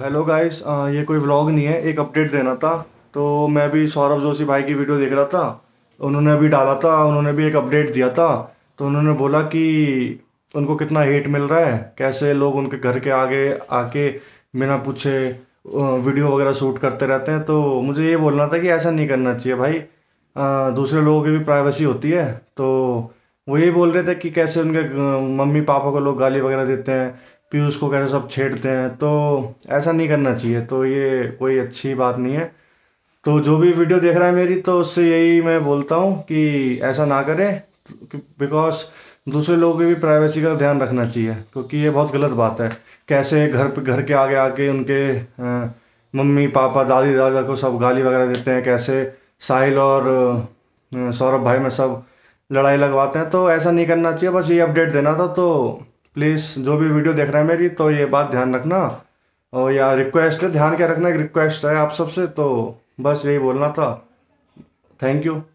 hello तो guys ये कोई व्लॉग नहीं है एक अपडेट देना था तो मैं भी सौरभ जोशी भाई की वीडियो देख रहा था उन्होंने अभी डाला था उन्होंने भी एक अपडेट दिया था तो उन्होंने बोला कि उनको कितना हेट मिल रहा है कैसे लोग उनके घर के आगे आके बिना पूछे वीडियो वगैरह शूट करते रहते हैं तो मुझे ये बोलना था कि ऐसा नहीं करना चाहिए भाई आ, दूसरे लोगों की भी प्राइवेसी होती है तो वो यही बोल रहे थे कि कैसे उनके मम्मी पापा को लोग गाली वगैरह देते हैं पीयूष को कैसे सब छेड़ते हैं तो ऐसा नहीं करना चाहिए तो ये कोई अच्छी बात नहीं है तो जो भी वीडियो देख रहा है मेरी तो उससे यही मैं बोलता हूँ कि ऐसा ना करें बिकॉज दूसरे लोगों की भी प्राइवेसी का ध्यान रखना चाहिए क्योंकि ये बहुत गलत बात है कैसे घर पर घर के आगे आके उनके मम्मी पापा दादी दादा को सब गाली वगैरह देते हैं कैसे साहिल और सौरभ भाई में सब लड़ाई लगवाते हैं तो ऐसा नहीं करना चाहिए बस ये अपडेट देना था तो प्लीज़ जो भी वीडियो देख रहा है मेरी तो ये बात ध्यान रखना और या रिक्वेस्ट है ध्यान क्या रखना एक रिक्वेस्ट है आप सबसे तो बस यही बोलना था थैंक यू